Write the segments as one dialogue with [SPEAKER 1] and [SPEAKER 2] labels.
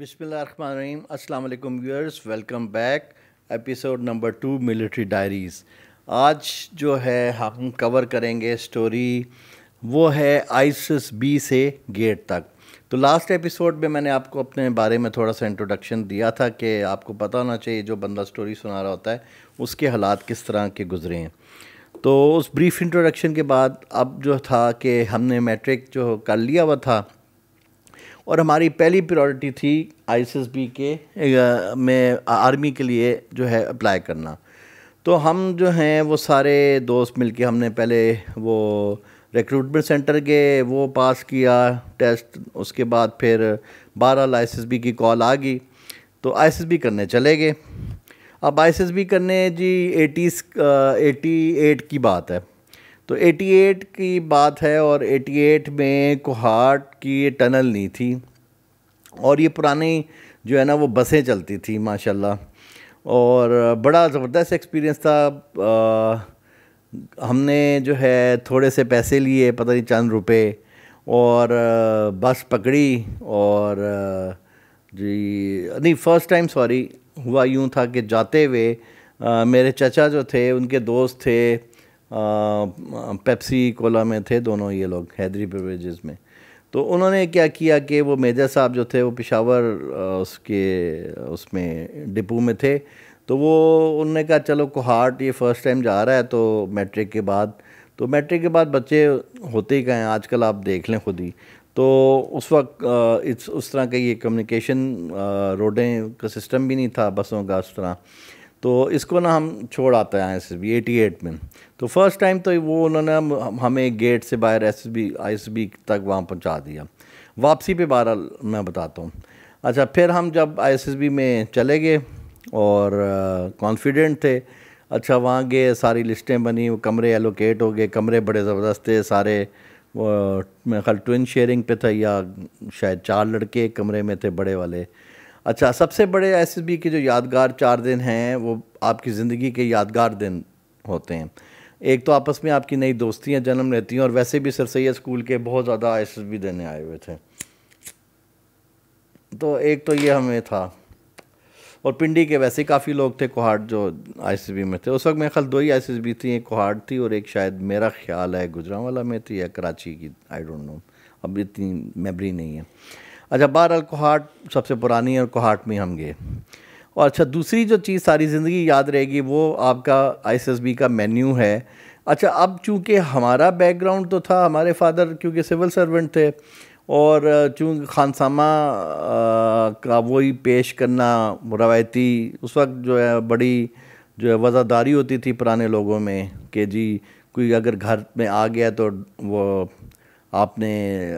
[SPEAKER 1] बिसमीम अस्सलाम वालेकुम viewers welcome back episode number two military diaries आज जो है हम कवर करेंगे स्टोरी वो है आइसिस बी से गेट तक तो लास्ट एपिसोड में मैंने आपको अपने बारे में थोड़ा सा इंट्रोडक्शन दिया था कि आपको पता होना चाहिए जो बंदा स्टोरी सुना रहा होता है उसके हालात किस तरह के गुजरे हैं तो उस ब्रीफ इंट्रोडक्शन के बाद अब जो था कि हमने मैट्रिक जो कर लिया हुआ था और हमारी पहली प्रायोरिटी थी आईएसएसबी के में आर्मी के लिए जो है अप्लाई करना तो हम जो हैं वो सारे दोस्त मिलके हमने पहले वो रिक्रूटमेंट सेंटर के वो पास किया टेस्ट उसके बाद फिर बारह आईएसएसबी की कॉल आ गई तो आईएसएसबी करने चले गए अब आईएसएसबी करने जी एटी एटी एट की बात है तो 88 की बात है और 88 में कुहाट की ये टनल नहीं थी और ये पुरानी जो है ना वो बसें चलती थी माशाल्लाह और बड़ा ज़बरदस्त एक्सपीरियंस था आ, हमने जो है थोड़े से पैसे लिए पता नहीं चंद रुपए और बस पकड़ी और जी नहीं फ़र्स्ट टाइम सॉरी हुआ यूँ था कि जाते हुए मेरे चचा जो थे उनके दोस्त थे पेप्सी कोला में थे दोनों ये लोग हैदरी बेवरेजेस में तो उन्होंने क्या किया कि वो मेजर साहब जो थे वो पिशावर उसके उसमें डिपो में थे तो वो उनने कहा चलो कुहाट ये फ़र्स्ट टाइम जा रहा है तो मैट्रिक के बाद तो मैट्रिक के बाद बच्चे होते ही गए आजकल आप देख लें खुद ही तो उस वक्त इस उस तरह का ये कम्युनिकेशन रोडें का सिस्टम भी नहीं था बसों का उस तरह तो इसको ना हम छोड़ आते हैं S S B eighty eight में तो फर्स्ट टाइम तो वो उन्होंने हमें गेट से बाहर S S B I S B तक वहाँ पहुँचा दिया वापसी पे बारह मैं बताता हूँ अच्छा फिर हम जब आई एस एस बी में चले गए और कॉन्फिडेंट थे अच्छा वहाँ गए सारी लिस्टें बनी कमरे एलोकेट हो गए कमरे बड़े ज़बरदस्त थे सारे मेरे ख्याल ट्विन शेयरिंग पे था या शायद चार लड़के कमरे में थे बड़े वाले अच्छा सबसे बड़े एस के जो यादगार चार दिन हैं वो आपकी ज़िंदगी के यादगार दिन होते हैं एक तो आपस में आपकी नई दोस्तियाँ जन्म लेती हैं और वैसे भी सर सैद स्कूल के बहुत ज़्यादा एस देने आए हुए थे तो एक तो ये हमें था और पिंडी के वैसे काफ़ी लोग थे कोहाट जो आई में थे उस वक्त मेरे ख्याल दो ही आई थी एक कोहाट थी और एक शायद मेरा ख्याल है गुजरावाला में थी या कराची की आई डोंट नो अब इतनी मेमरी नहीं है अच्छा बहरहाल कोहाट सबसे पुरानी है और कोहाट में हम गए और अच्छा दूसरी जो चीज़ सारी ज़िंदगी याद रहेगी वो आपका आईएसएसबी का मेन्यू है अच्छा अब चूँकि हमारा बैकग्राउंड तो था हमारे फादर क्योंकि सिविल सर्वेंट थे और चूँकि खानसामा का वही पेश करना रवायती उस वक्त जो है बड़ी जो है वज़ादारी होती थी पुराने लोगों में कि जी कोई अगर घर में आ गया तो वो आपने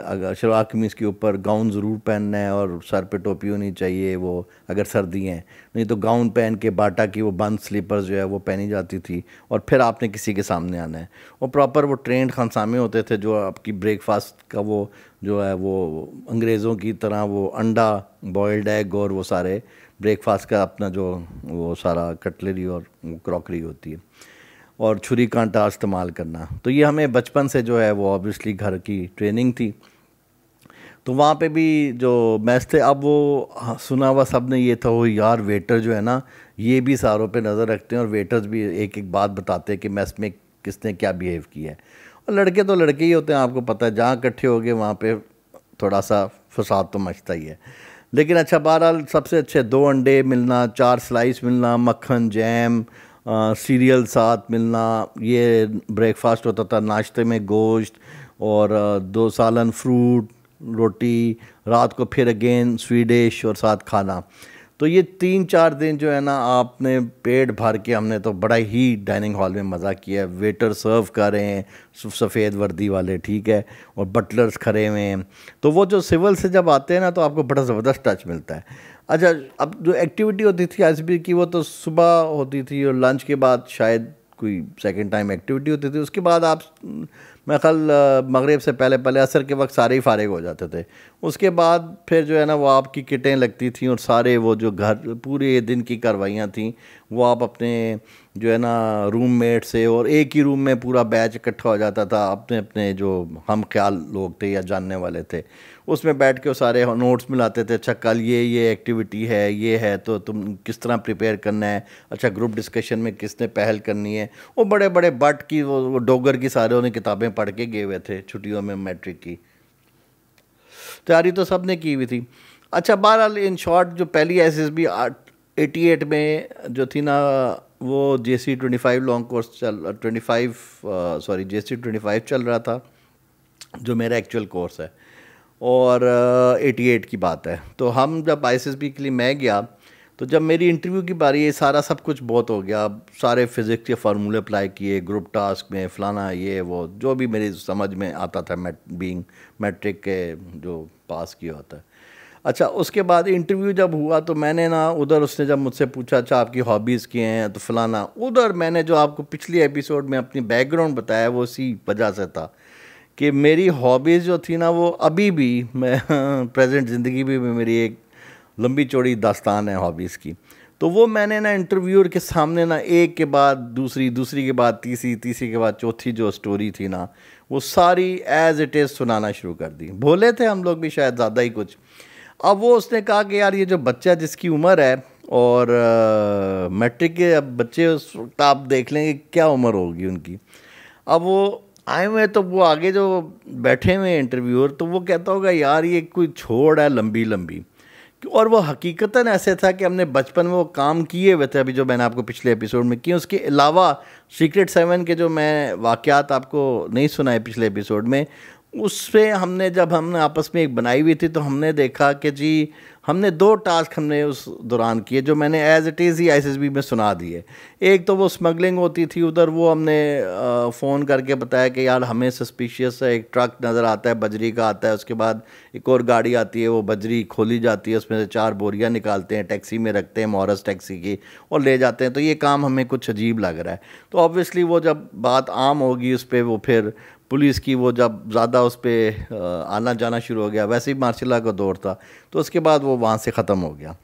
[SPEAKER 1] अगर शलवार कमीज़ के ऊपर गाउन ज़रूर पहनना है और सर पे टोपी होनी चाहिए वो अगर सर्दी हैं नहीं तो गाउन पहन के बाटा की वो बंद स्लीपर्स जो है वो पहनी जाती थी और फिर आपने किसी के सामने आना है और प्रॉपर वो ट्रेंड खानसामे होते थे जो आपकी ब्रेकफास्ट का वो जो है वो अंग्रेज़ों की तरह वो अंडा बॉयल्ड एग और वो सारे ब्रेकफास्ट का अपना जो वो सारा कटलरी और क्रॉकरी होती है और छुरी कांटा इस्तेमाल करना तो ये हमें बचपन से जो है वो ऑब्वियसली घर की ट्रेनिंग थी तो वहाँ पे भी जो मैस थे अब वो हाँ, सुना हुआ सब ने ये था वो यार वेटर जो है ना ये भी सारों पे नज़र रखते हैं और वेटर्स भी एक एक बात बताते हैं कि मैस में किसने क्या बिहेव किया है और लड़के तो लड़के ही होते हैं आपको पता है जहाँ इकट्ठे हो गए वहाँ पर थोड़ा सा फसाद तो मचता ही है लेकिन अच्छा बहरहाल सबसे अच्छे दो अंडे मिलना चार स्लाइस मिलना मक्खन जैम सीरियल साथ मिलना ये ब्रेकफास्ट होता था नाश्ते में गोश्त और दो सालन फ्रूट रोटी रात को फिर अगेन स्वीडिश और साथ खाना तो ये तीन चार दिन जो है ना आपने पेट भर के हमने तो बड़ा ही डाइनिंग हॉल में मज़ा किया वेटर सर्व कर रहे हैं सफ़ेद वर्दी वाले ठीक है और बटलर्स खड़े हुए हैं तो वो जो सिविल से जब आते हैं ना तो आपको बड़ा ज़बरदस्त टच मिलता है अच्छा अब जो एक्टिविटी होती थी आई की वो तो सुबह होती थी और लंच के बाद शायद कोई सेकेंड टाइम एक्टिविटी होती थी उसके बाद आप मैं कल मगरब से पहले पहले असर के वक्त सारे ही फारग हो जाते थे उसके बाद फिर जो है ना वो आपकी किटें लगती थी और सारे वो जो घर पूरे दिन की कार्रवाइयाँ थी वो आप अपने जो है ना रूम मेट से और एक ही रूम में पूरा बैच इकट्ठा हो जाता था अपने अपने जो हम ख्याल लोग थे या जानने वाले थे उसमें बैठ के वो सारे नोट्स मिलाते थे अच्छा कल ये ये एक्टिविटी है ये है तो तुम किस तरह प्रिपेयर करना है अच्छा ग्रुप डिस्कशन में किसने पहल करनी है वो बड़े बड़े बट की वो डोगर की सारे उन्हें किताबें पढ़ के गए हुए थे छुट्टियों में मैट्रिक की तैयारी तो सब ने की हुई थी अच्छा बहरहाल इन शॉर्ट जो पहली S S B eighty eight में जो थी ना वो J C twenty five long course चल twenty five sorry J C twenty five चल रहा था जो मेरा एक्चुअल कोर्स है और एटी एट की बात है तो हम जब आई के लिए मैं गया तो जब मेरी इंटरव्यू की बारी ये सारा सब कुछ बहुत हो गया सारे फिज़िक्स के फार्मूले अप्लाई किए ग्रुप टास्क में फ़लाना ये वो जो भी मेरी समझ में आता था मैट बींग मैट्रिक के जो पास किया होता है अच्छा उसके बाद इंटरव्यू जब हुआ तो मैंने ना उधर उसने जब मुझसे पूछा अच्छा आपकी हॉबीज़ किए हैं तो फ़लाना उधर मैंने जो आपको पिछली एपिसोड में अपनी बैकग्राउंड बताया वो इसी वजह से था कि मेरी हॉबीज़ जो थी ना वो अभी भी मैं प्रेजेंट ज़िंदगी भी, भी मेरी एक लंबी चौड़ी दास्तान है हॉबीज़ की तो वो मैंने ना इंटरव्यूअर के सामने ना एक के बाद दूसरी दूसरी के बाद तीसरी तीसरी के बाद चौथी जो स्टोरी थी ना वो सारी एज इट इज़ सुनाना शुरू कर दी भोले थे हम लोग भी शायद ज़्यादा ही कुछ अब वो उसने कहा कि यार ये जो बच्चा जिसकी उम्र है और मैट्रिक के अब बच्चे उस वक्त आप देख लेंगे क्या उम्र होगी उनकी अब वो आए हुए तो वो आगे जो बैठे हुए इंटरव्यूअर तो वो कहता होगा यार ये कोई छोड़ है लंबी लंबी और वो हकीकता ऐसे था कि हमने बचपन में वो काम किए हुए थे अभी जो मैंने आपको पिछले एपिसोड में किए उसके अलावा सीक्रेट सेवन के जो मैं वाक़ात आपको नहीं सुनाए पिछले एपिसोड में उस पर हमने जब हमने आपस में एक बनाई हुई थी तो हमने देखा कि जी हमने दो टास्क हमने उस दौरान किए जो मैंने एज़ इट इज़ ही आईसीएसबी में सुना दिए एक तो वो स्मगलिंग होती थी उधर वो हमने फ़ोन करके बताया कि यार हमें सस्पिशियस है एक ट्रक नज़र आता है बजरी का आता है उसके बाद एक और गाड़ी आती है वो बजरी खोली जाती है उसमें से चार बोरियाँ निकालते हैं टैक्सी में रखते हैं मॉरस टैक्सी की और ले जाते हैं तो ये काम हमें कुछ अजीब लग रहा है तो ऑब्वियसली वो जब बात आम होगी उस पर वो फिर पुलिस की वो जब ज़्यादा उस पर आना जाना शुरू हो गया वैसे ही मार्शल का दौर था तो उसके बाद वो वहाँ से ख़त्म हो गया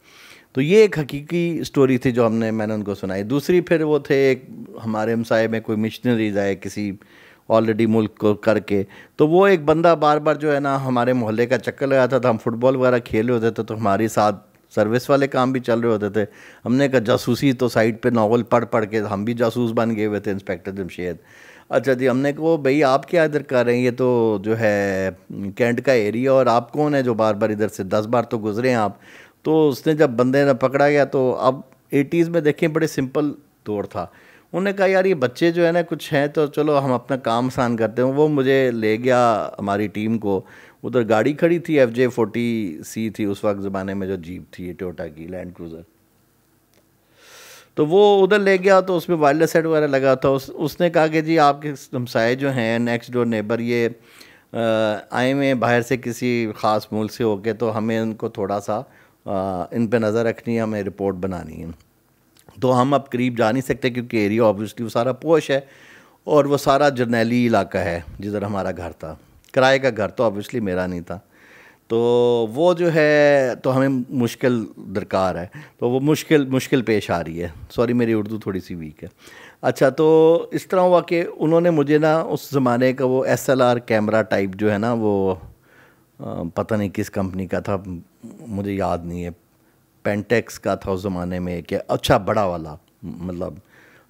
[SPEAKER 1] तो ये एक हकीकी स्टोरी थी जो हमने मैंने उनको सुनाई दूसरी फिर वो थे एक हमारे हमसाए में कोई मिशनरीज आए किसी ऑलरेडी मुल्क को करके तो वो एक बंदा बार बार जो है ना हमारे मोहल्ले का चक्कर लगाता था, था हम फुटबॉल वगैरह खेल रहे होते थे तो हमारे साथ सर्विस वाले काम भी चल रहे होते थे हमने कहा जासूसी तो साइड पे नावल पढ़ पढ़ के हम भी जासूस बन गए हुए थे इंस्पेक्टर जमशेद अच्छा जी हमने को भाई आप क्या इधर कर रहे हैं ये तो जो है कैंट का एरिया और आप कौन है जो बार बार इधर से दस बार तो गुजरे हैं आप तो उसने जब बंदे ने पकड़ा गया तो अब एटीज़ में देखें बड़े सिंपल दौर था उन्होंने कहा यार ये बच्चे जो है ना कुछ हैं तो चलो हम अपना काम आसान करते हैं वो मुझे ले गया हमारी टीम को उधर गाड़ी खड़ी थी एफ जे फोर्टी सी थी उस वक्त ज़माने में जो जीप थी टोटा की लैंड क्रूज़र तो वो उधर ले गया तो उसमें वायरलेस सेट वगैरह लगा था उस उसने कहा कि जी आपके हमसाए जो हैं नेक्स्ट डोर नेबर ये आए हुए बाहर से किसी ख़ास मूल से होके तो हमें उनको थोड़ा सा आ, इन पर नज़र रखनी है हमें रिपोर्ट बनानी है तो हम अब करीब जा नहीं सकते क्योंकि एरिया ऑब्वियसली वो सारा पोश है और वो सारा जर्नैली इलाका है जिधर हमारा घर था किराए का घर तो ऑब्वियसली मेरा नहीं था तो वो जो है तो हमें मुश्किल दरकार है तो वो मुश्किल मुश्किल पेश आ रही है सॉरी मेरी उर्दू थोड़ी सी वीक है अच्छा तो इस तरह हुआ कि उन्होंने मुझे ना उस ज़माने का वो S L R camera type जो है ना वो पता नहीं किस कंपनी का था मुझे याद नहीं है पेंटेक्स का था उस ज़माने में कि अच्छा बड़ा वाला मतलब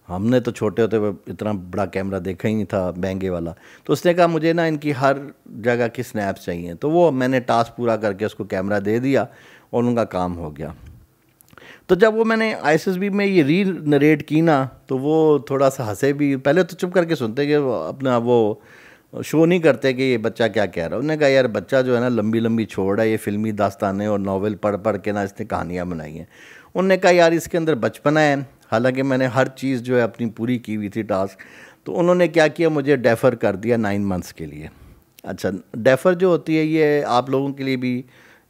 [SPEAKER 1] हमने तो छोटे होते हुए इतना बड़ा कैमरा देखा ही नहीं था महंगे वाला तो उसने कहा मुझे ना इनकी हर जगह की स्नैप्स चाहिए तो वो मैंने टास्क पूरा करके उसको कैमरा दे दिया और उनका काम हो गया तो जब वो मैंने आई में ये री नरेट की ना तो वो थोड़ा सा हंसे भी पहले तो चुप करके सुनते कि अपना वो शो नहीं करते कि ये बच्चा क्या कह रहा है उन्होंने कहा यार बच्चा जो है ना लंबी लंबी छोड़ है ये फिल्मी दास्तानें और नावल पढ़ पढ़ के ना इसने कहानियाँ बनाई हैं उनने कहा यार इसके अंदर बचपना है हालांकि मैंने हर चीज़ जो है अपनी पूरी की हुई थी टास्क तो उन्होंने क्या किया मुझे डेफ़र कर दिया नाइन मंथ्स के लिए अच्छा डेफ़र जो होती है ये आप लोगों के लिए भी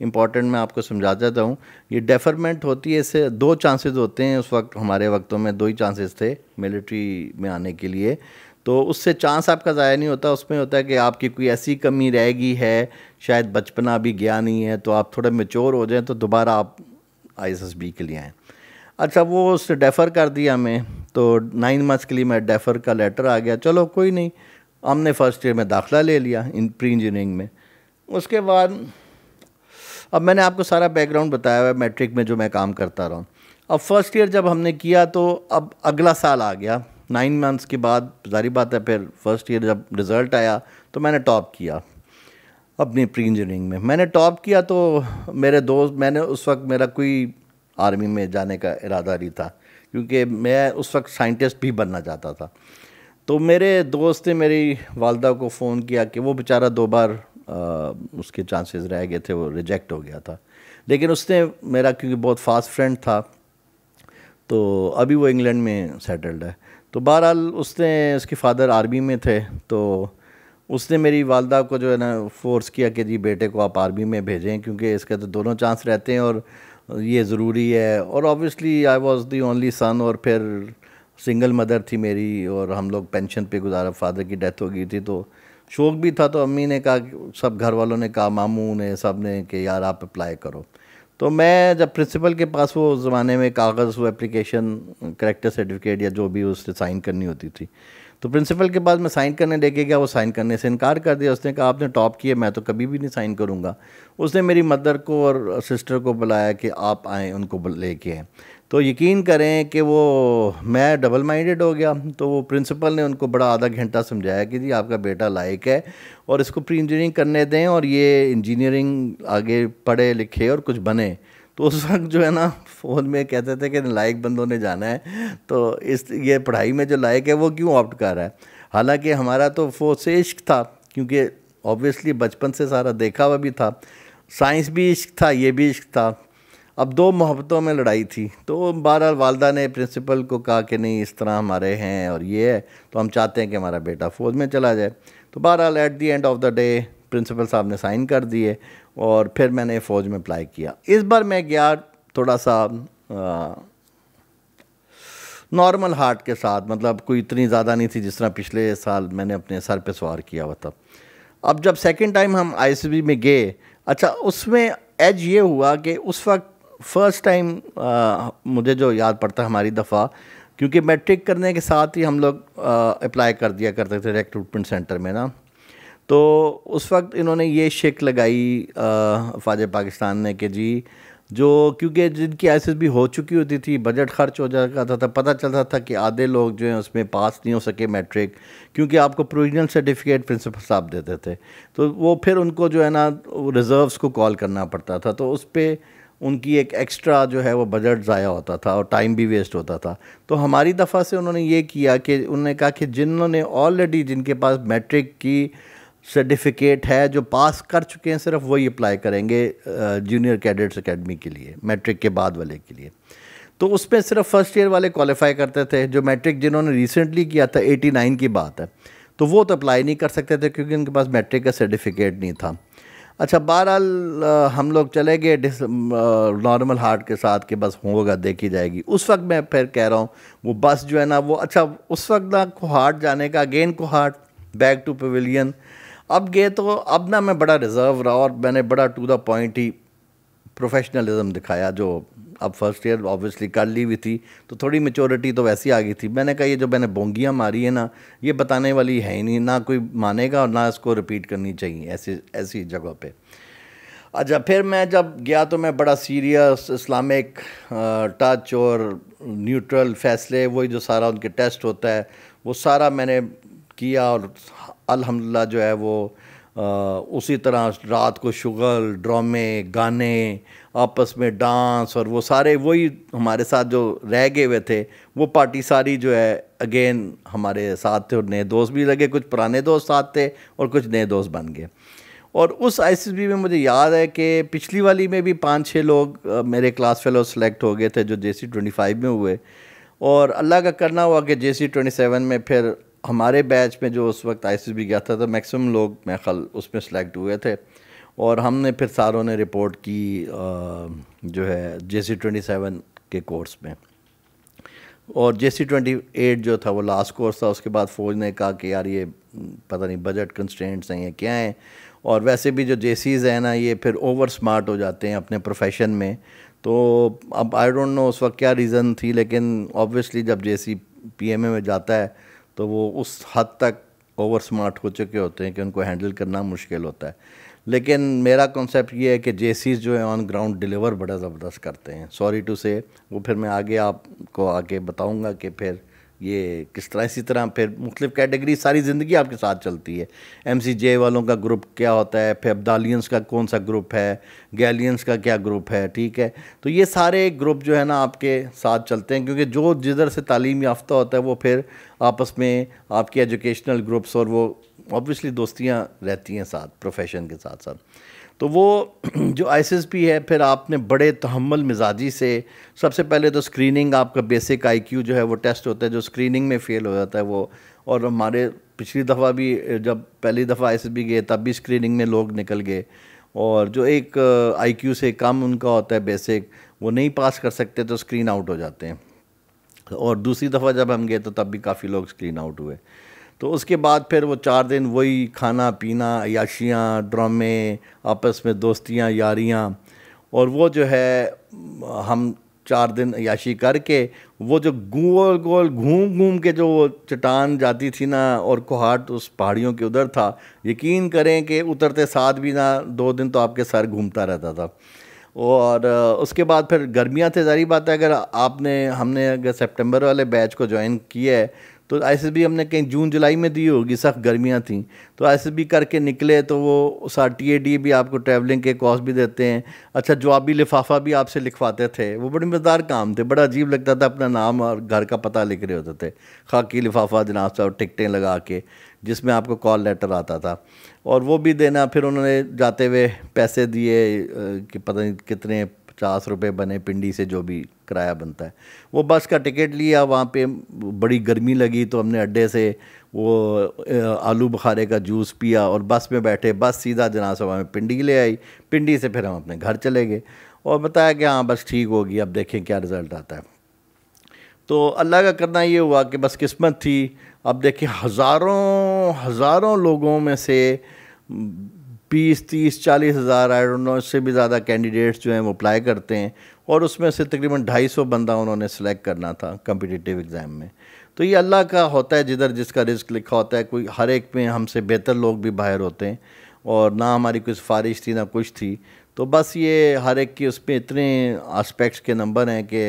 [SPEAKER 1] इम्पॉर्टेंट मैं आपको समझा देता हूँ ये डेफरमेंट होती है इससे दो चांसेस होते हैं उस वक्त हमारे वक्तों में दो ही चांसेस थे मिलिट्री में आने के लिए तो उससे चांस आपका ज़ाया नहीं होता उसमें होता है कि आपकी कोई ऐसी कमी रहेगी है शायद बचपना अभी गया नहीं है तो आप थोड़ा मेच्योर हो जाएँ तो दोबारा आप आई के लिए आए अच्छा वो उससे डेफ़र कर दिया हमें तो नाइन मंथ्स के लिए मैं डेफ़र का लेटर आ गया चलो कोई नहीं हमने फ़र्स्ट ईयर में दाखला ले लिया इन प्री इंजीनियरिंग में उसके बाद अब मैंने आपको सारा बैकग्राउंड बताया हुआ है मैट्रिक में जो मैं काम करता रहा हूँ अब फर्स्ट ईयर जब हमने किया तो अब अगला साल आ गया नाइन मंथ्स के बाद जारी बात है फिर फर्स्ट ईयर जब रिज़ल्ट आया तो मैंने टॉप किया अपनी प्री इंजीनियरिंग में मैंने टॉप किया तो मेरे दोस्त मैंने उस वक्त मेरा कोई आर्मी में जाने का इरादा नहीं था क्योंकि मैं उस वक्त साइंटिस्ट भी बनना चाहता था तो मेरे दोस्त ने मेरी वालदा को फ़ोन किया कि वो बेचारा दो बार आ, उसके चांसेस रह गए थे वो रिजेक्ट हो गया था लेकिन उसने मेरा क्योंकि बहुत फास्ट फ्रेंड था तो अभी वो इंग्लैंड में सेटल्ड है तो बहरहाल उसने उसके फादर आर्मी में थे तो उसने मेरी वालदा को जो है ना फोर्स किया कि जी बेटे को आप आर्मी में भेजें क्योंकि इसके तो दोनों चांस रहते हैं और ये ज़रूरी है और obviously I was the only son और फिर सिंगल मदर थी मेरी और हम लोग पेंशन पे गुजारा फादर की डेथ हो गई थी तो शौक भी था तो अम्मी ने कहा सब घर वालों ने कहा मामू ने सब ने कि यार आप अप्लाई करो तो मैं जब प्रिंसिपल के पास वो ज़माने में कागज़ वो एप्लीकेशन करेक्टर सर्टिफिकेट या जो भी उससे साइन करनी होती थी तो प्रिंसिपल के पास मैं साइन करने लेके गया वो साइन करने से इनकार कर दिया उसने कहा आपने टॉप किए मैं तो कभी भी नहीं साइन करूँगा उसने मेरी मदर को और सिस्टर को बुलाया कि आप आएँ उनको लेके आएँ तो यकीन करें कि वो मैं डबल माइंडेड हो गया तो वो प्रिंसिपल ने उनको बड़ा आधा घंटा समझाया कि जी आपका बेटा लायक है और इसको प्री इंजीनियरिंग करने दें और ये इंजीनियरिंग आगे पढ़े लिखे और कुछ बने तो उस वक्त जो है ना फ़ोन में कहते थे कि लायक बंदों ने जाना है तो इस ये पढ़ाई में जो लायक है वो क्यों ऑप्ट कर रहा है हालांकि हमारा तो फो से इश्क था क्योंकि ऑब्वियसली बचपन से सारा देखा हुआ भी था साइंस भी इश्क था ये भी इश्क था अब दो मोहब्बतों में लड़ाई थी तो बहरहाल वालदा ने प्रिंसिपल को कहा कि नहीं इस तरह हमारे हैं और ये है तो हम चाहते हैं कि हमारा बेटा फ़ौज में चला जाए तो बहरहाल at the end of the day principal साहब ने साइन कर दिए और फिर मैंने फ़ौज में अप्लाई किया इस बार मैं गया थोड़ा सा नॉर्मल हार्ट के साथ मतलब कोई इतनी ज़्यादा नहीं थी जिस तरह पिछले साल मैंने अपने सर पे सवार किया हुआ था अब जब सेकंड टाइम हम आईसीबी में गए अच्छा उसमें एज ये हुआ कि उस वक्त फ़र्स्ट टाइम मुझे जो याद पड़ता है हमारी दफ़ा क्योंकि मैट्रिक करने के साथ ही हम लोग अप्लाई कर दिया करते थे रिक्रूटमेंट सेंटर में ना तो उस वक्त इन्होंने ये शिक लगाई फाज पाकिस्तान ने कि जी जो क्योंकि जिनकी आइसिस भी हो चुकी होती थी बजट खर्च हो जाता था पता चलता था कि आधे लोग जो हैं उसमें पास नहीं हो सके मैट्रिक क्योंकि आपको प्रोविजनल सर्टिफिकेट प्रिंसिपल साहब देते थे तो वो फिर उनको जो है ना रिज़र्व्स को कॉल करना पड़ता था तो उस पर उनकी एक एक्स्ट्रा जो है वो बजट ज़ाया होता था और टाइम भी वेस्ट होता था तो हमारी दफ़ा से उन्होंने ये किया कि उन्होंने कहा कि जिन्होंने ऑलरेडी जिनके पास मैट्रिक की सर्टिफिकेट है जो पास कर चुके हैं सिर्फ वही अप्लाई करेंगे जूनियर कैडेट्स अकेडमी के लिए मैट्रिक के बाद वाले के लिए तो उसमें सिर्फ फर्स्ट ईयर वाले क्वालिफाई करते थे जो मैट्रिक जिन्होंने रिसेंटली किया था 89 की बात है तो वो तो अप्लाई नहीं कर सकते थे क्योंकि उनके पास मैट्रिक का सर्टिफिकेट नहीं था अच्छा बहरहाल हम लोग चले गए नॉर्मल हार्ट के साथ कि बस होगा देखी जाएगी उस वक्त मैं फिर कह रहा हूँ वो बस जो है ना वो अच्छा उस वक्त ना कोहाट जाने का again heart back to pavilion अब गए तो अब ना मैं बड़ा रिज़र्व रहा और मैंने बड़ा टू द पॉइंट ही प्रोफेशनलिज्म दिखाया जो अब फर्स्ट ईयर ऑब्वियसली कर ली हुई थी तो थोड़ी मेचोरिटी तो वैसी आ गई थी मैंने कहा ये जो मैंने बोंगियाँ मारी है ना ये बताने वाली है ही नहीं ना कोई मानेगा और ना इसको रिपीट करनी चाहिए ऐसी ऐसी जगह पे अच्छा फिर मैं जब गया तो मैं बड़ा सीरियस इस्लामिक टच और न्यूट्रल फैसले वही जो सारा उनके टेस्ट होता है वो सारा मैंने किया और अल्हम्दुलिल्लाह जो है वो आ, उसी तरह रात को शुगल ड्रामे गाने आपस में डांस और वो सारे वही हमारे साथ जो रह गए हुए थे वो पार्टी सारी जो है अगेन हमारे साथ थे और नए दोस्त भी लगे कुछ पुराने दोस्त साथ थे और कुछ नए दोस्त बन गए और उस आई में मुझे याद है कि पिछली वाली में भी पाँच छः लोग मेरे क्लास फेलो सेलेक्ट हो गए थे जो जे सी ट्वेंटी फाइव में हुए और अल्लाह का करना हुआ कि जे सी ट्वेंटी सेवन में फिर हमारे बैच में जो उस वक्त आई भी गया था तो मैक्सिमम लोग मैं खल उसमें सेलेक्ट हुए थे और हमने फिर सारों ने रिपोर्ट की जो है जे सी ट्वेंटी सेवन के कोर्स में और जे सी ट्वेंटी एट जो था वो लास्ट कोर्स था उसके बाद फ़ौज ने कहा कि यार ये पता नहीं बजट कंस्टेंट्स हैं ये क्या हैं और वैसे भी जो जे सीज़ हैं ना ये फिर ओवर स्मार्ट हो जाते हैं अपने प्रोफेशन में तो अब आई डोंट नो उस वक्त क्या रीज़न थी लेकिन ऑब्वियसली जब जे सी पी एम ए में जाता है तो वो उस हद तक ओवर स्मार्ट हो चुके होते हैं कि उनको हैंडल करना मुश्किल होता है लेकिन मेरा कॉन्सेप्ट ये है कि जे जो है ऑन ग्राउंड डिलीवर बड़ा ज़बरदस्त करते हैं सॉरी टू से वो फिर मैं आगे आपको आगे बताऊँगा कि फिर ये किस तरह इसी तरह फिर मुख्तलिफ कैटेगरी सारी ज़िंदगी आपके साथ चलती है एम सी जे वालों का ग्रुप क्या होता है फिर अब्दालियंस का कौन सा ग्रुप है गैलियंस का क्या ग्रुप है ठीक है तो ये सारे ग्रुप जो है ना आपके साथ चलते हैं क्योंकि जो जिधर से तालीम याफ्ता होता है वो फिर आपस में आपके एजुकेशनल ग्रुप्स और वो ऑब्वियसली दोस्तियाँ रहती हैं साथ प्रोफेशन के साथ साथ तो वो जो आईएसएसपी है फिर आपने बड़े तहमल मिजाजी से सबसे पहले तो स्क्रीनिंग आपका बेसिक आईक्यू जो है वो टेस्ट होता है जो स्क्रीनिंग में फ़ेल हो जाता है वो और हमारे पिछली दफ़ा भी जब पहली दफ़ा आईएसएसपी गए तब भी स्क्रीनिंग में लोग निकल गए और जो एक आईक्यू से कम उनका होता है बेसिक वो नहीं पास कर सकते तो स्क्रीन आउट हो जाते हैं और दूसरी दफ़ा जब हम गए तो तब भी काफ़ी लोग स्क्रीन आउट हुए तो उसके बाद फिर वो चार दिन वही खाना पीना याशियाँ ड्रामे आपस में दोस्तियाँ यारियाँ और वो जो है हम चार दिन याशी करके वो जो गोल गोल घूम घूम के जो चट्टान जाती थी ना और कुहाट उस पहाड़ियों के उधर था यकीन करें कि उतरते साथ भी ना दो दिन तो आपके सर घूमता रहता था और उसके बाद फिर गर्मियाँ थे जारी बात है अगर आपने हमने अगर सितंबर वाले बैच को ज्वाइन किया है तो आई हमने कहीं जून जुलाई में दी होगी सख्त गर्मियाँ थी तो आई करके निकले तो वो टी डी भी आपको ट्रैवलिंग के कॉस्ट भी देते हैं अच्छा जवाबी लिफाफा भी आपसे लिखवाते थे वो बड़े मज़ेदार काम थे बड़ा अजीब लगता था अपना नाम और घर का पता लिख रहे होते थे खाकी लिफाफा जनाब साहब टिकटें लगा के जिसमें आपको कॉल लेटर आता था और वो भी देना फिर उन्होंने जाते हुए पैसे दिए कि पता नहीं कितने पचास रुपये बने पिंडी से जो भी किराया बनता है वो बस का टिकट लिया वहाँ पे बड़ी गर्मी लगी तो हमने अड्डे से वो आलू बुखारे का जूस पिया और बस में बैठे बस सीधा जनासभा में पिंडी ले आई पिंडी से फिर हम अपने घर चले गए और बताया कि हाँ बस ठीक होगी अब देखें क्या रिज़ल्ट आता है तो अल्लाह का करना ये हुआ कि बस किस्मत थी अब देखिए हज़ारों हज़ारों लोगों में से बीस तीस चालीस हज़ार आई डोंट नो इससे भी ज़्यादा कैंडिडेट्स जो हैं वो अप्लाई करते हैं और उसमें से तकरीबन 250 बंदा उन्होंने सेलेक्ट करना था कम्पिटिटिव एग्ज़ाम में तो ये अल्लाह का होता है जिधर जिसका रिस्क लिखा होता है कोई हर एक में हमसे बेहतर लोग भी बाहर होते हैं और ना हमारी कोई सिफारिश थी ना कुछ थी तो बस ये हर एक की उसमें इतने आस्पेक्ट्स के नंबर हैं कि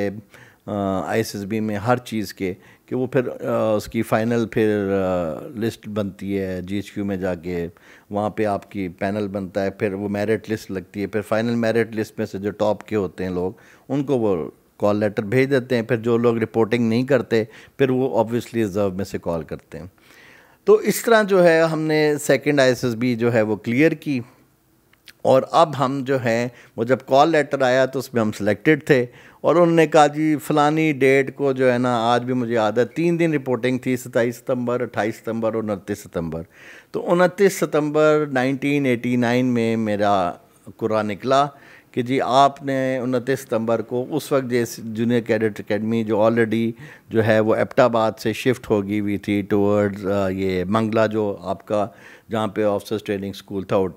[SPEAKER 1] आई एस एस बी में हर चीज़ के कि वो फिर आ, उसकी फ़ाइनल फिर आ, लिस्ट बनती है जीएचक्यू में जाके वहाँ पे आपकी पैनल बनता है फिर वो मेरिट लिस्ट लगती है फिर फाइनल मेरिट लिस्ट में से जो टॉप के होते हैं लोग उनको वो कॉल लेटर भेज देते हैं फिर जो लोग रिपोर्टिंग नहीं करते फिर वो ऑब्वियसली रिजर्व में से कॉल करते हैं तो इस तरह जो है हमने सेकेंड आई जो है वो क्लियर की और अब हम जो हैं वो जब कॉल लेटर आया तो उसमें हम सिलेक्टेड थे और उन्होंने कहा जी फ़लानी डेट को जो है ना आज भी मुझे याद है तीन दिन रिपोर्टिंग थी सताईस सितंबर अट्ठाईस सितंबर और उनतीस सितंबर तो उनतीस सितंबर 1989 में मेरा कुरा निकला कि जी आपने उनतीस सितंबर को उस वक्त जैसे जूनियर कैडेट अकेडमी जो ऑलरेडी जो है वो एपटाबाद से शिफ्ट होगी हुई थी टूवर्ड्स ये मंगला जो आपका जहाँ पे ऑफिसर्स ट्रेनिंग स्कूल था ओ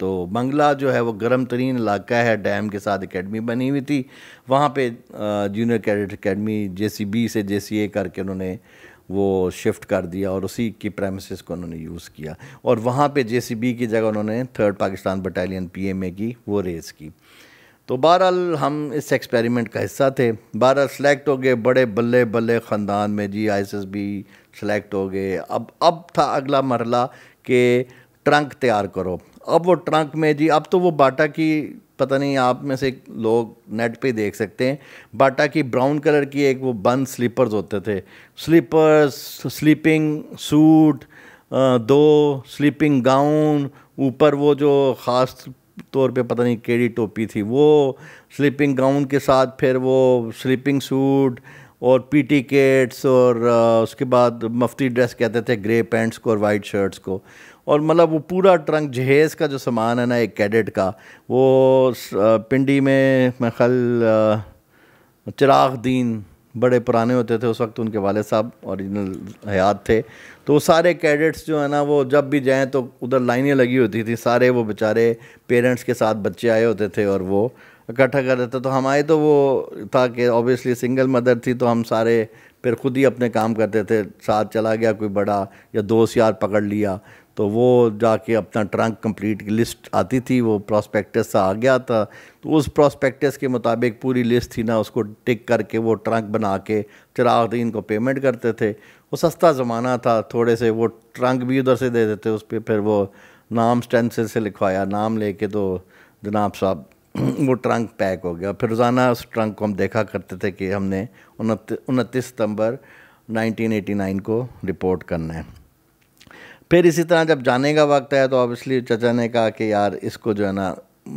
[SPEAKER 1] तो बंगला जो है वो गर्म तरीन इलाका है डैम के साथ एकेडमी बनी हुई थी वहाँ पे जूनियर कैडेट एकेडमी जे से जे करके उन्होंने वो शिफ्ट कर दिया और उसी की प्रेमिस को उन्होंने यूज़ किया और वहाँ पे जे की जगह उन्होंने थर्ड पाकिस्तान बटालियन पीएमए की वो रेस की तो बहरहाल हम इस एक्सपेरिमेंट का हिस्सा थे बहरहाल सेलेक्ट हो गए बड़े बल्ले बल्ले ख़ानदान में G I S S B select हो गए अब अब था अगला मरला के ट्रंक तैयार करो अब वो ट्रंक में जी अब तो वो बाटा की पता नहीं आप में से लोग नेट पे देख सकते हैं बाटा की ब्राउन कलर की एक वो बंद स्लीपर्स होते थे स्लीपर्स स्लीपिंग सूट दो स्लीपिंग गाउन ऊपर वो जो ख़ास तौर पे पता नहीं केड़ी टोपी थी वो स्लीपिंग गाउन के साथ फिर वो स्लीपिंग सूट और पीटी किट्स और उसके बाद मफ्ती ड्रेस कहते थे ग्रे पैंट्स को और वाइट शर्ट्स को और मतलब वो पूरा ट्रंक जहेज़ का जो सामान है ना एक कैडेट का वो पिंडी में मैं खल चिराग दीन बड़े पुराने होते थे उस वक्त उनके वाले साहब ओरिजिनल हयात थे तो वो सारे कैडेट्स जो है ना वो जब भी जाएँ तो उधर लाइनें लगी होती थी सारे वो बेचारे पेरेंट्स के साथ बच्चे आए होते थे और वो इकट्ठा कर रहे थे तो हम आए तो वो था कि ऑब्वियसली सिंगल मदर थी तो हम सारे फिर खुद ही अपने काम करते थे साथ चला गया कोई बड़ा या दोस्त यार पकड़ लिया तो वो जाके अपना ट्रंक कंप्लीट की लिस्ट आती थी वो प्रॉस्पेक्टस सा आ गया था तो उस प्रॉस्पेक्टस के मुताबिक पूरी लिस्ट थी ना उसको टिक करके वो ट्रंक बना के दिन को पेमेंट करते थे वो सस्ता ज़माना था थोड़े से वो ट्रंक भी उधर से दे देते उस पर फिर वो नाम स्टेंसिल से लिखवाया नाम लेके तो जनाब साहब वो ट्रंक पैक हो गया फिर रोज़ाना उस ट्रंक को हम देखा करते थे कि हमने उनतीस सितंबर 1989 को रिपोर्ट करना है फिर इसी तरह जब जाने का वक्त आया तो ऑब्वियसली चचा ने कहा कि यार इसको जो है ना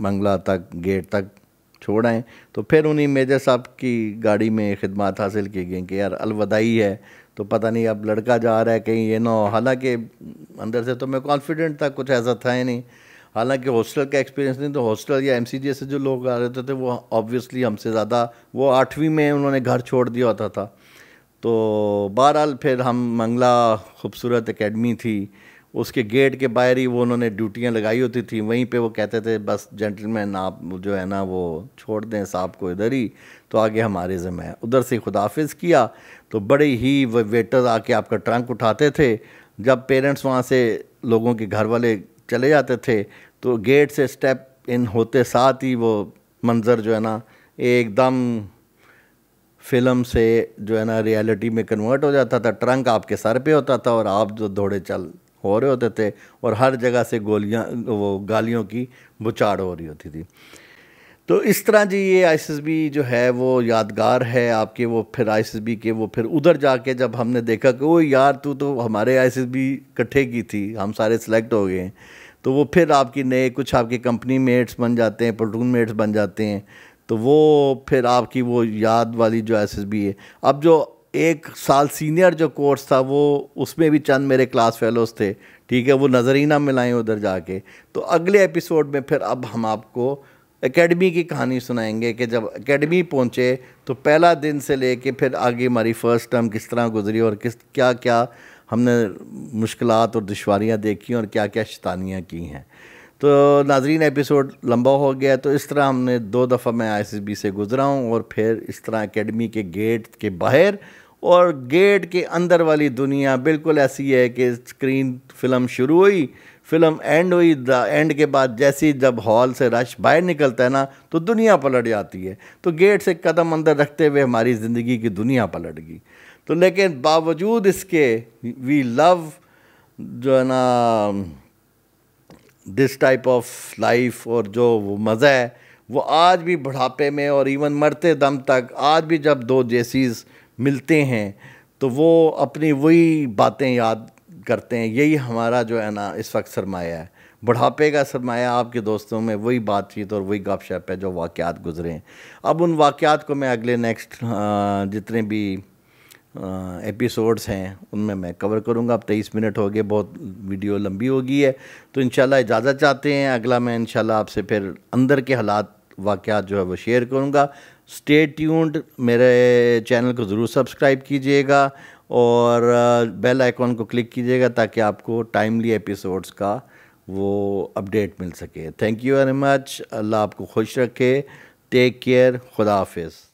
[SPEAKER 1] मंगला तक गेट तक छोड़ आएँ तो फिर उन्हीं मेजर साहब की गाड़ी में खिदमत हासिल की गई कि यार अलविदाई है तो पता नहीं अब लड़का जा रहा है कहीं ये ना हो हालांकि अंदर से तो मैं कॉन्फिडेंट था कुछ ऐसा था ही नहीं हालांकि हॉस्टल का एक्सपीरियंस नहीं तो हॉस्टल या एम से जो लोग आ रहे थे वो ऑब्वियसली हमसे ज़्यादा वो आठवीं में उन्होंने घर छोड़ दिया होता था तो बहरहाल फिर हम मंगला खूबसूरत एकेडमी थी उसके गेट के बाहर ही वो उन्होंने ड्यूटियाँ लगाई होती थी वहीं पे वो कहते थे बस जेंटलमैन आप जो है ना वो छोड़ दें साहब को इधर ही तो आगे हमारे ज़िम्मे है उधर से खुदाफिज किया तो बड़े ही वेटर आके आपका ट्रंक उठाते थे जब पेरेंट्स वहाँ से लोगों के घर वाले चले जाते थे तो गेट से स्टेप इन होते साथ ही वो मंज़र जो है ना एकदम फिल्म से जो है ना रियलिटी में कन्वर्ट हो जाता था ट्रंक आपके सर पे होता था और आप जो दौड़े चल हो रहे होते थे और हर जगह से गोलियां वो गालियों की बुचाड़ हो रही होती थी तो इस तरह जी ये आई जो है वो यादगार है आपके वो फिर आई के वो फिर उधर जाके जब हमने देखा कि वो यार तू तो हमारे आईएसएसबी इकट्ठे की थी हम सारे सेलेक्ट हो गए हैं तो वो फिर आपकी नए कुछ आपके कंपनी मेट्स बन जाते हैं प्लटून मेट्स बन जाते हैं तो वो फिर आपकी वो याद वाली जो एस है अब जो एक साल सीनियर जो कोर्स था वो उसमें भी चंद मेरे क्लास फेलोज थे ठीक है वो नज़र ही ना मिलाएं उधर जाके तो अगले एपिसोड में फिर अब हम आपको एकेडमी की कहानी सुनाएंगे कि जब एकेडमी पहुँचे तो पहला दिन से ले कर फिर आगे हमारी फ़र्स्ट टर्म किस तरह गुजरी और किस क्या क्या हमने मुश्किल और दुशारियाँ देखी और क्या क्या शतानियाँ की हैं तो नाजरीन एपिसोड लंबा हो गया तो इस तरह हमने दो दफ़ा मैं आई से गुज़रा हूँ और फिर इस तरह एकेडमी के गेट के बाहर और गेट के अंदर वाली दुनिया बिल्कुल ऐसी है कि स्क्रीन फिल्म शुरू हुई फिल्म एंड हुई एंड के बाद जैसे ही जब हॉल से रश बाहर निकलता है ना तो दुनिया पलट जाती है तो गेट से कदम अंदर रखते हुए हमारी ज़िंदगी की दुनिया पलट गई तो लेकिन बावजूद इसके वी लव जो है ना दिस टाइप ऑफ लाइफ और जो वो मज़ा है वो आज भी बुढ़ापे में और इवन मरते दम तक आज भी जब दो जेसीज़ मिलते हैं तो वो अपनी वही बातें याद करते हैं यही हमारा जो है ना इस वक्त सरमाया है बुढ़ापे का सरमाया आपके दोस्तों में वही बातचीत और वही गपशप है जो वाक़ात गुजरे हैं अब उन वाक़ात को मैं अगले नेक्स्ट जितने भी एपिसोड्स हैं उनमें मैं कवर करूंगा अब तेईस मिनट हो गए बहुत वीडियो लंबी हो गई है तो इन इजाज़त चाहते हैं अगला मैं इन आपसे फिर अंदर के हालात वाक़ जो है वो शेयर करूँगा स्टे ट्यून्ड मेरे चैनल को ज़रूर सब्सक्राइब कीजिएगा और बेल आइकॉन को क्लिक कीजिएगा ताकि आपको टाइमली एपिसोड्स का वो अपडेट मिल सके thank you very much Allah आपको खुश रखे टेक केयर खुदा हाफिज़